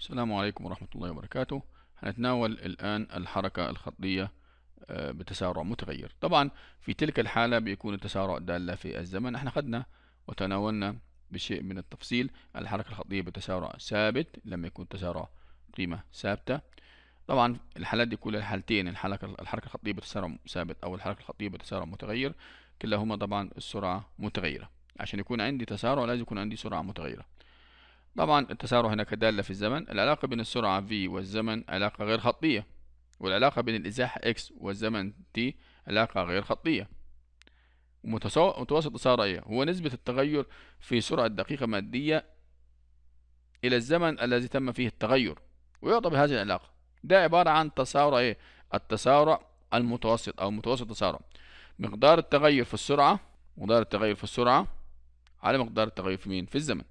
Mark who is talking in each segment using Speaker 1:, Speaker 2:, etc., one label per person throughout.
Speaker 1: السلام عليكم ورحمة الله وبركاته هنتناول الآن الحركة الخطية آه، بتسارع متغير طبعا في تلك الحالة بيكون التسارع دالة في الزمن احنا خدنا وتناولنا بشيء من التفصيل الحركة الخطية بتسارع ثابت لما يكون تسارع قيمة ثابتة طبعا الحالات دي كلها الحالتين الحركة الحركة الخطية بتسارع ثابت أو الحركة الخطية بتسارع متغير كلاهما طبعا السرعة متغيرة عشان يكون عندي تسارع لازم يكون عندي سرعة متغيرة طبعا التسارع هنا كدالة في الزمن العلاقة بين السرعة v والزمن علاقة غير خطية والعلاقة بين الإزاحة x والزمن t علاقة غير خطية متوسط تسارعية هو نسبة التغير في سرعة دقيقة مادية إلى الزمن الذي تم فيه التغير ويعطى بهذه العلاقة ده عبارة عن تسارع إيه؟ التسارع المتوسط أو متوسط تسارع مقدار التغير في السرعة مقدار التغير في السرعة على مقدار التغير في مين في الزمن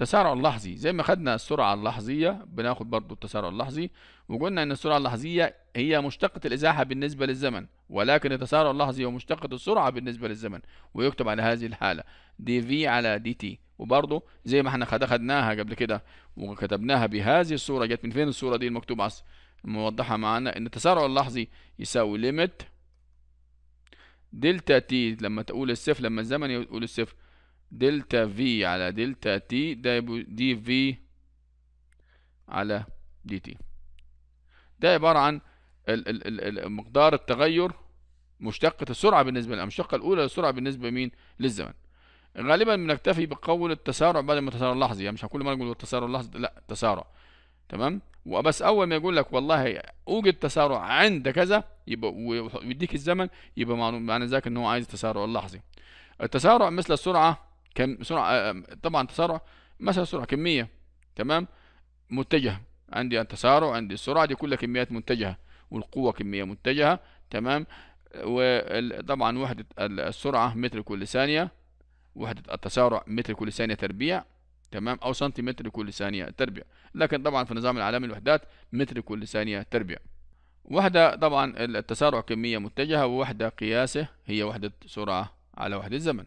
Speaker 1: التسارع اللحظي زي ما خدنا السرعة اللحظية بناخد برضو التسارع اللحظي وقلنا ان السرعة اللحظية هي مشتقة الازاحة بالنسبة للزمن ولكن التسارع اللحظي هو مشتقة السرعة بالنسبة للزمن ويكتب على هذه الحالة دي في على دي تي وبرضو زي ما احنا خدناها قبل كده وكتبناها بهذه الصورة جت من فين الصورة دي المكتوبة موضحة معانا ان التسارع اللحظي يساوي ليميت دلتا تي لما تقول الصفر لما الزمن يقول الصفر دلتا في على دلتا تي ده دي في على دي تي ده عبارة عن ال ال ال مقدار التغير مشتقة السرعة بالنسبة للمشتقة الأولى للسرعة بالنسبة مين للزمن غالبا بنكتفي بقول التسارع بدل ما التسارع اللحظي يعني مش كل ما نقول التسارع اللحظي لا تسارع تمام وبس اول ما يقول لك والله اوجد تسارع عند كذا يبقى ويديك الزمن يبقى معنى ذلك ان هو عايز التسارع اللحظي التسارع مثل السرعه كم سرعة آه، آه، طبعا تسارع مثلا سرعة كمية تمام متجهة عندي التسارع عندي السرعة دي كلها كميات متجهة والقوة كمية متجهة تمام وطبعا وحدة السرعة متر كل ثانية وحدة التسارع متر كل ثانية تربيع تمام أو سنتيمتر كل ثانية تربيع لكن طبعا في النظام العالمي الوحدات متر كل ثانية تربيع وحدة طبعا التسارع كمية متجهة ووحدة قياسه هي وحدة سرعة على وحدة الزمن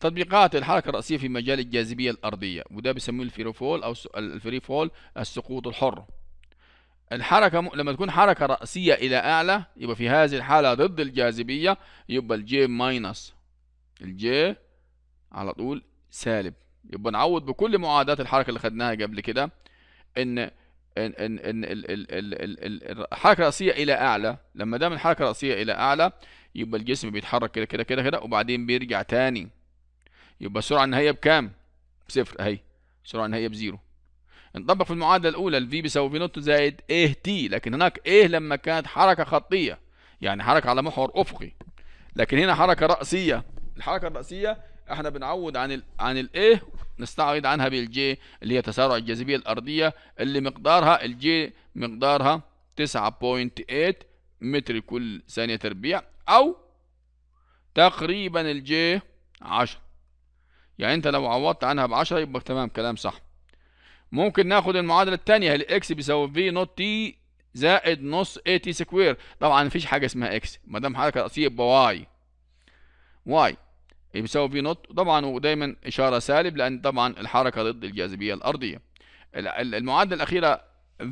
Speaker 1: تطبيقات الحركة الرأسية في مجال الجاذبية الأرضية وده بيسموه الفري فول أو الفري فول السقوط الحر الحركة م... لما تكون حركة رأسية إلى أعلى يبقى في هذه الحالة ضد الجاذبية يبقى الجي ماينس الجي على طول سالب يبقى نعوض بكل معادلات الحركة اللي خدناها قبل كده إن إن إن إن ال ال ال ال ال الحركة الرأسية إلى أعلى لما دام الحركة الرأسية إلى أعلى يبقى الجسم بيتحرك كده كده كده كده وبعدين بيرجع تاني يبقى السرعه النهائيه بكام بصفر اهي السرعه النهائيه بزيرو نطبق في المعادله الاولى الفي بيساوي في نوت زائد ايه تي لكن هناك ايه لما كانت حركه خطيه يعني حركه على محور افقي لكن هنا حركه راسيه الحركه الراسيه احنا بنعوض عن الـ عن الايه نستعوض عنها بالجي اللي هي تسارع الجاذبيه الارضيه اللي مقدارها الجي مقدارها 9.8 متر كل ثانيه تربيع او تقريبا الجي 10 يعني انت لو عوضت عنها بعشرة يبقى تمام كلام صح ممكن ناخد المعادلة التانية اكس بيساوي في نوت تي زائد نص اي تي سكوير طبعا مفيش حاجة اسمها اكس ما دام حركة الاصيل يبقى واي واي بيساوي في نوت طبعا ودايما إشارة سالب لأن طبعا الحركة ضد الجاذبية الأرضية المعادلة الأخيرة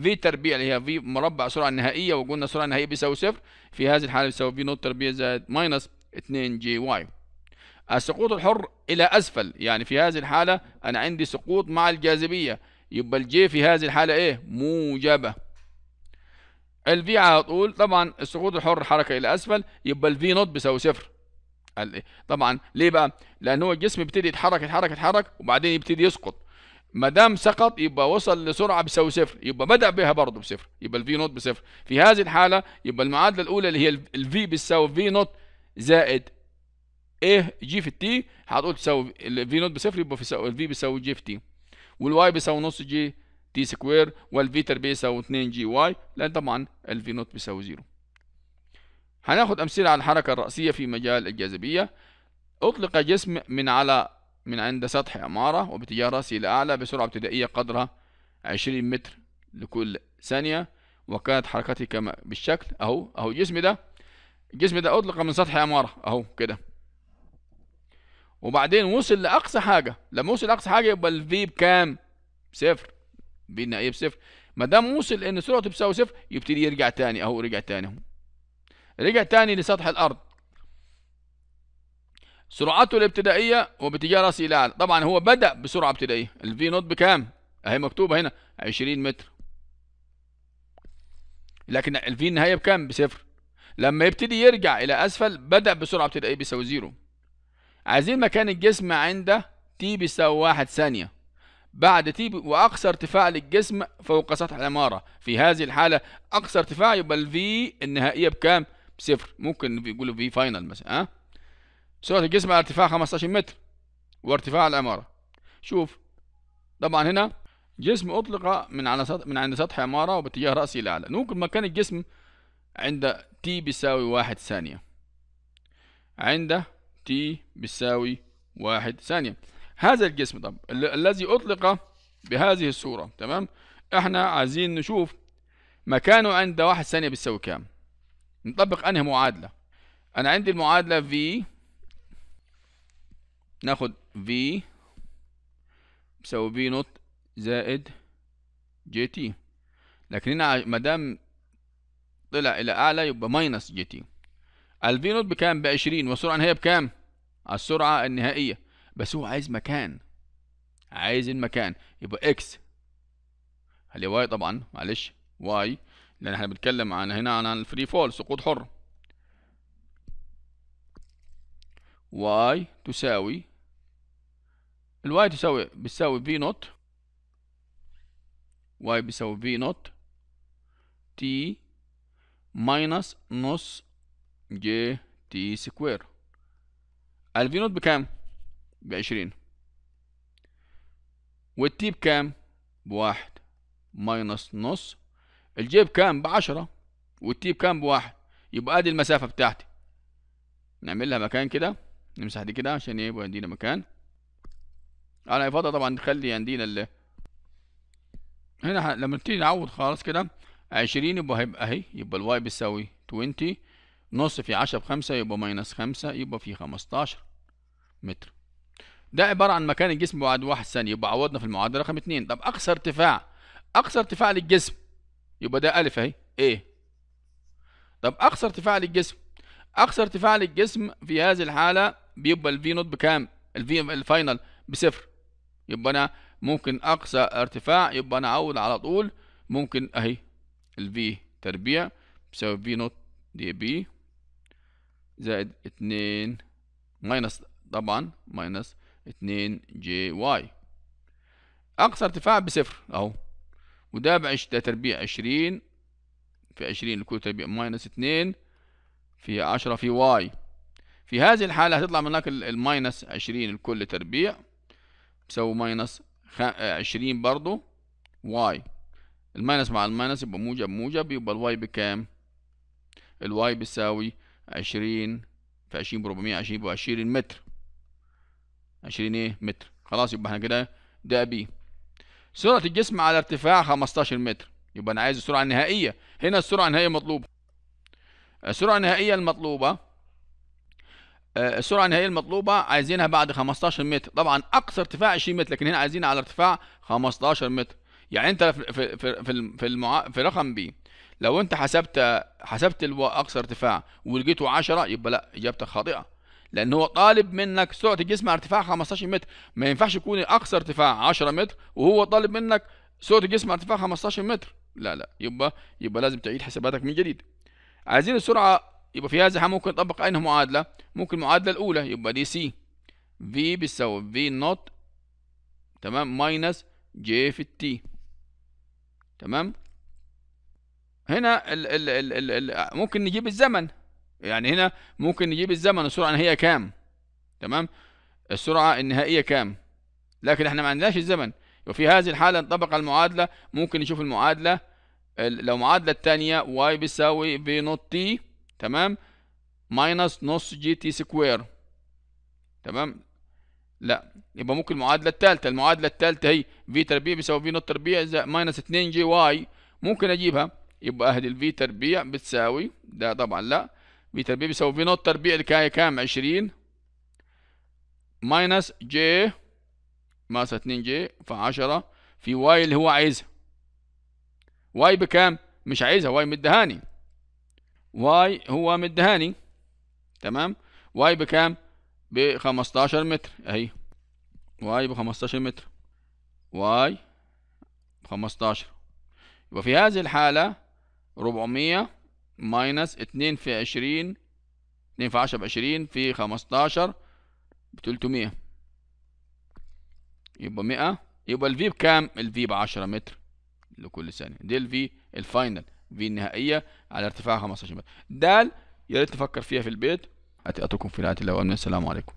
Speaker 1: في تربيع اللي هي في مربع سرعة نهائية وقلنا السرعة النهائية بيساوي صفر في هذه الحالة بيساوي في نوت تربيع زائد ماينس 2 جي واي السقوط الحر إلى أسفل يعني في هذه الحالة أنا عندي سقوط مع الجاذبية يبقى الجي في هذه الحالة إيه موجبة الفي على طول طبعا السقوط الحر حركة إلى أسفل يبقى الفي نوت بيساوي صفر إيه؟ طبعا ليه بقى؟ لأن هو الجسم يبتدي يتحرك يتحرك يتحرك وبعدين يبتدي يسقط ما دام سقط يبقى وصل لسرعه بيساوي صفر يبقى بدا بها برضه بصفر يبقى الفي نوت بصفر في هذه الحاله يبقى المعادله الاولى اللي هي الفي بتساوي في نوت زائد ايه جي في التي هتقول تساوي الفي نوت بصفر يبقى في الفي بيساوي جي في تي والواي بيساوي نص جي تي سكوير والفيتر بيساوي 2 جي واي لان طبعا الفي نوت بيساوي زيرو هناخد امثله على الحركه الراسيه في مجال الجاذبيه اطلق جسم من على من عند سطح عماره وباتجاه راسه لاعلى بسرعه ابتدائيه قدرها 20 متر لكل ثانيه وكانت حركته كما بالشكل اهو اهو الجسم ده الجسم ده اطلق من سطح عماره اهو كده وبعدين وصل لاقصى حاجه لما وصل لاقصى حاجه يبقى الفي بكام بصفر في النهائيه بصفر ما دام وصل ان سرعته بتساوي صفر يبتدي يرجع تاني اهو رجع تاني اهو رجع تاني لسطح الارض سرعته الابتدائيه وباتجاه راسي الى اعلى طبعا هو بدا بسرعه ابتدائيه الفي نوت بكام اهي مكتوبه هنا 20 متر لكن الفي النهايه بكام بصفر لما يبتدي يرجع الى اسفل بدا بسرعه ابتدائيه بيساوي زيرو عايزين مكان الجسم عند تي بيساوي واحد ثانية بعد تي وأقصى ارتفاع للجسم فوق سطح العمارة في هذه الحالة أقصى ارتفاع يبقى الفي النهائية بكام؟ بصفر ممكن يقولوا في فاينل مثلا ها سرعة الجسم على ارتفاع 15 متر وارتفاع العمارة شوف طبعا هنا جسم أطلق من على سطح من عند سطح عمارة وباتجاه رأسه لأعلى ممكن مكان الجسم عند تي بيساوي واحد ثانية عند تي بيساوي واحد ثانية هذا الجسم طب الذي أطلق بهذه الصورة تمام احنا عايزين نشوف مكانه عند واحد ثانية بيساوي كام نطبق أنهي معادلة أنا عندي المعادلة في ناخد في بيساوي في نوت زائد جي تي لكن هنا ما دام طلع إلى أعلى يبقى ماينس جي تي الفينوت بكام ب 20 والسرعه النهائيه بكام السرعه النهائيه بس هو عايز مكان عايز المكان يبقى اكس اللي واي طبعا معلش واي لان احنا بنتكلم عن هنا عن الفري فول سقوط حر واي تساوي الواي تساوي بتساوي في نوت واي بيساوي في نوت تي ماينس نص جي تي سكوير الفي نوت بكام بعشرين والتي بكام بواحد ماينس نص الجي بكام بعشرة والتي بكام بواحد يبقى ادي المسافة بتاعتي نعمل لها مكان كده نمسح دي كده عشان ايه؟ يبقى عندنا مكان على إفاضة طبعا نخلي عندنا ال هنا لما نبتدي نعوض خالص كده عشرين يبقى هيبقى اهي يبقى الواي بيساوي توينتي نص في عشرة بخمسة يبقى ماينس خمسة يبقى في خمستاشر متر ده عبارة عن مكان الجسم بعد واحد ثانية يبقى عوضنا في المعادلة رقم اتنين طب أقصى ارتفاع أقصى ارتفاع للجسم يبقى ده ألف أهي إيه طب أقصى ارتفاع للجسم أقصى ارتفاع للجسم في هذه الحالة بيبقى الفي نوت بكام الفي الفاينل بصفر يبقى أنا ممكن أقصى ارتفاع يبقى أنا أعوض على طول ممكن أهي الفي تربيع بيساوي في نوت دي بي زائد اتنين ماينس طبعا ماينس اتنين جي واي أقصى ارتفاع بصفر أهو وده بعش ده تربيع عشرين في عشرين لكل تربيع ماينس اتنين في عشرة في واي في هذه الحالة هتطلع من هناك الماينس عشرين لكل تربيع بسوي ماينس آه، عشرين برضو واي الماينس مع الماينس يبقى موجب موجب يبقى الواي بكام الواي بيساوي 20 في 20 بربعمية عشرين 20 ب 20 متر 20 ايه متر خلاص يبقى احنا كده ده بي سرعة الجسم على ارتفاع خمستاشر متر يبقى انا عايز السرعة النهائية هنا السرعة النهائية مطلوبة السرعة النهائية المطلوبة آه، السرعة النهائية المطلوبة عايزينها بعد 15 متر طبعا أقصى ارتفاع 20 متر لكن هنا عايزينها على ارتفاع 15 متر يعني أنت في في في في, المع... في رقم بي لو انت حسبت حسبت اقصى ارتفاع ولقيته 10 يبقى لا اجابتك خاطئه لان هو طالب منك سرعه الجسم على ارتفاع 15 متر ما ينفعش يكون اقصى ارتفاع 10 متر وهو طالب منك سرعه الجسم على ارتفاع 15 متر لا لا يبقى يبقى لازم تعيد حساباتك من جديد عايزين السرعه يبقى في هذا ممكن نطبق اي معادله ممكن المعادله الاولى يبقى دي سي في بيساوي في نوت تمام ماينس جي في التي تمام هنا ال ال ال الـ الـ ممكن نجيب الزمن يعني هنا ممكن نجيب الزمن السرعة النهائية كام تمام السرعة النهائية كام لكن احنا ما عندناش الزمن وفي هذه الحالة انطبق المعادلة ممكن نشوف المعادلة لو معادلة الثانية واي بيساوي في نوت تي تمام ماينس نص جي تي سكوير تمام لا يبقى ممكن المعادلة الثالثة المعادلة الثالثة هي في تربيع بيساوي في نوت تربيع ماينس 2 جي واي ممكن اجيبها يبقى اهدي الفي تربيع بتساوي ده طبعا لا في تربيع بيساوي في نوت تربيع الكاية كام 20 ماينس جي ماسة 2 جي ف10 في واي اللي هو عايزها واي بكام مش عايزها واي مدهاني واي هو مدهاني تمام واي بكام ب 15 متر اهي واي ب 15 متر واي ب 15 وفي هذه الحالة 400 ماينس 2 في 20 2 في 10 ب 20 في 15 ب 300 يبقى 100 يبقى الفي بكام؟ الفي ب 10 متر لكل ثانية دي الفي الفاينل في النهائية على ارتفاع 15 متر دال يا ريت تفكر فيها في البيت أترككم في رعاية الله وأمن السلام عليكم